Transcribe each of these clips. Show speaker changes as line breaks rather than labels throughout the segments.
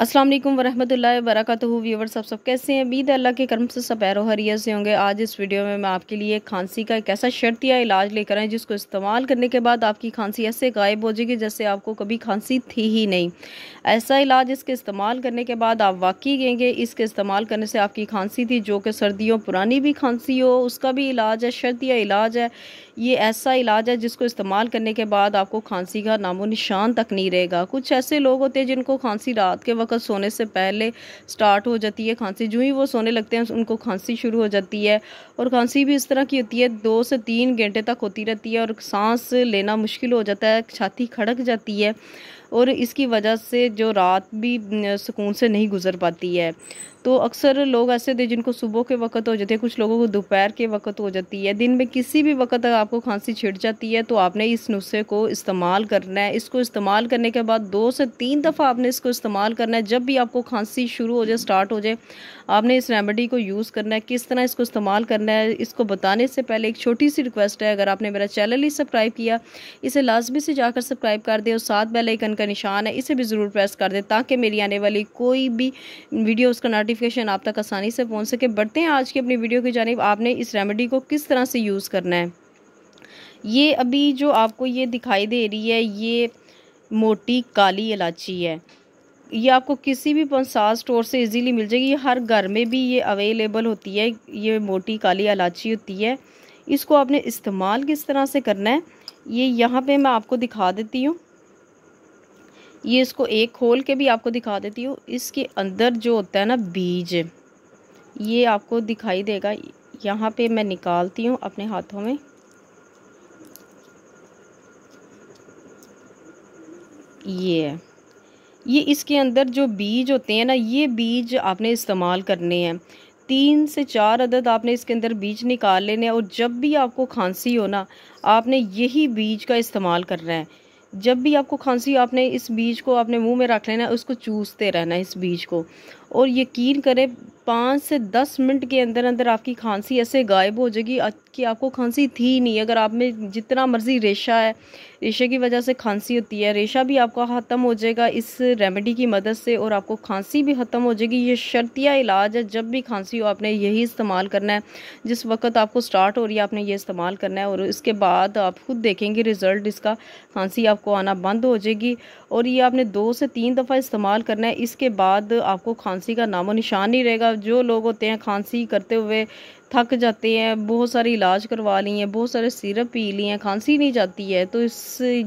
असलम वालेकुम वरक व्यूवर सब सब कैसे हैं बीद अल्लाह के कर्म से सब हरिया से होंगे आज इस वीडियो में मैं आपके लिए खांसी का एक ऐसा शर्त या इलाज लेकर आएँ जिसको इस्तेमाल करने के बाद आपकी खांसी ऐसे गायब हो जाएगी जैसे आपको कभी खांसी थी ही नहीं ऐसा इलाज इसके इस्तेमाल करने के बाद आप वाकई कहेंगे इसके इस्तेमाल करने से आपकी खांसी थी जो कि सर्दियों पुरानी भी खांसी हो उसका भी इलाज है शर्त या इलाज है ये ऐसा इलाज है जिसको इस्तेमाल करने के बाद आपको खांसी का नामो निशान तक नहीं रहेगा कुछ ऐसे लोग होते हैं जिनको खांसी रात के वक्त नौबत सोने से पहले स्टार्ट हो जाती है खांसी जो ही वो सोने लगते हैं उनको खांसी शुरू हो जाती है और खांसी भी इस तरह की होती है दो से तीन घंटे तक होती रहती है और सांस लेना मुश्किल हो जाता है छाती खड़क जाती है और इसकी वजह से जो रात भी सुकून से नहीं गुजर पाती है तो अक्सर लोग ऐसे थे जिनको सुबह के वक्त हो जाते हैं कुछ लोगों को दोपहर के वक्त हो जाती है दिन में किसी भी वक्त अगर आपको खांसी छिड़ जाती है तो आपने इस नुस्खे को इस्तेमाल करना है इसको इस्तेमाल करने के बाद दो से तीन दफ़ा आपने इसको इस्तेमाल करना है जब भी आपको खांसी शुरू हो जाए स्टार्ट हो जाए आपने इस रेमेडी को यूज़ करना है किस तरह इसको इस्तेमाल करना है इसको बताने से पहले एक छोटी सी रिक्वेस्ट है अगर आपने मेरा चैनल ही सब्सक्राइब किया इसे लाजमी से जाकर सब्सक्राइब कर दें और साथ बेलाइकन का निशान है इसे भी ज़रूर प्रेस कर दें ताकि मेरी आने वाली कोई भी वीडियो उसका नोटिफिकेशन आप तक आसानी से पहुँच सके बढ़ते हैं आज की अपनी वीडियो की जानब आपने इस रेमेडी को किस तरह से यूज़ करना है ये अभी जो आपको ये दिखाई दे रही है ये मोटी काली इलाची है ये आपको किसी भी पंसार स्टोर से इजीली मिल जाएगी ये हर घर में भी ये अवेलेबल होती है ये मोटी काली इलाची होती है इसको आपने इस्तेमाल किस तरह से करना है ये यहाँ पे मैं आपको दिखा देती हूँ ये इसको एक खोल के भी आपको दिखा देती हूँ इसके अंदर जो होता है ना बीज ये आपको दिखाई देगा यहाँ पे मैं निकालती हूँ अपने हाथों में ये ये इसके अंदर जो बीज होते हैं ना ये बीज आपने इस्तेमाल करने हैं तीन से चार अदद आपने इसके अंदर बीज निकाल लेने और जब भी आपको खांसी हो ना आपने यही बीज का इस्तेमाल करना है जब भी आपको खांसी आपने इस बीज को आपने मुंह में रख लेना है उसको चूसते रहना इस बीज को और यकीन करें पाँच से दस मिनट के अंदर अंदर आपकी खांसी ऐसे गायब हो जाएगी कि आपको खांसी थी नहीं अगर आप में जितना मर्ज़ी रेशा है रेशे की वजह से खांसी होती है रेशा भी आपका ख़त्म हो जाएगा इस रेमेडी की मदद से और आपको खांसी भी ख़त्म हो जाएगी ये शर्तिया इलाज है जब भी खांसी हो आपने यही इस्तेमाल करना है जिस वक्त आपको स्टार्ट हो रही है आपने ये इस्तेमाल करना है और इसके बाद आप खुद देखेंगे रिज़ल्ट इसका खांसी आपको आना बंद हो जाएगी और ये आपने दो से तीन दफ़ा इस्तेमाल करना है इसके बाद आपको खांसी खांसी का नामो निशान नहीं रहेगा जो लोग होते हैं खांसी करते हुए थक जाते हैं बहुत सारे इलाज करवा लिए हैं बहुत सारे सिरप पी लिए हैं खांसी नहीं जाती है तो इस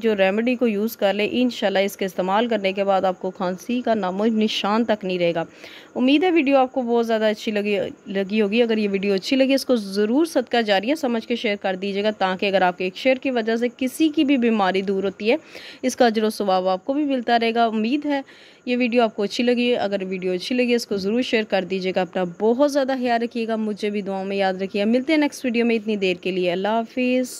जो रेमेडी को यूज़ कर ले इन इसके इस्तेमाल करने के बाद आपको खांसी का नामो निशान तक नहीं रहेगा उम्मीद है वीडियो आपको बहुत ज़्यादा अच्छी लगी लगी होगी अगर ये वीडियो अच्छी लगी इसको ज़रूर सदका जारिया समझ के शेयर कर दीजिएगा ताकि अगर आपके एक शेयर की वजह से किसी की भी बीमारी दूर होती है इसका अजर स्वभाव आपको भी मिलता रहेगा उम्मीद है ये वीडियो आपको अच्छी लगी अगर वीडियो अच्छी लगी इसको ज़रूर शेयर कर दीजिएगा अपना बहुत ज़्यादा ख्याल रखिएगा मुझे भी दुआ में याद रखिएगा मिलते हैं नेक्स्ट वीडियो में इतनी देर के लिए अल्लाह हाफिज़